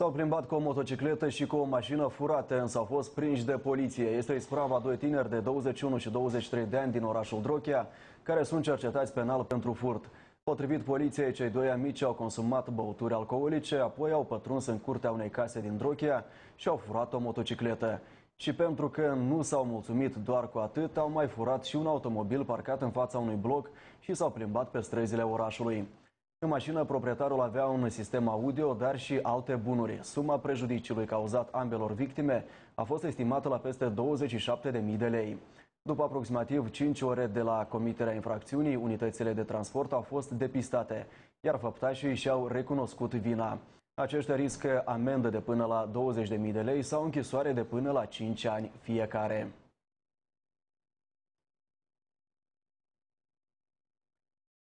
S-au plimbat cu o motocicletă și cu o mașină furate, însă au fost prinși de poliție. Este isprava doi tineri de 21 și 23 de ani din orașul Drochea, care sunt cercetați penal pentru furt. Potrivit poliției, cei doi amici au consumat băuturi alcoolice, apoi au pătruns în curtea unei case din Drochea și au furat o motocicletă. Și pentru că nu s-au mulțumit doar cu atât, au mai furat și un automobil parcat în fața unui bloc și s-au plimbat pe străzile orașului. În mașină, proprietarul avea un sistem audio, dar și alte bunuri. Suma prejudiciului cauzat ambelor victime a fost estimată la peste 27.000 de lei. După aproximativ 5 ore de la comiterea infracțiunii, unitățile de transport au fost depistate, iar făptașii și-au recunoscut vina. Aceștia riscă amendă de până la 20.000 de lei sau închisoare de până la 5 ani fiecare.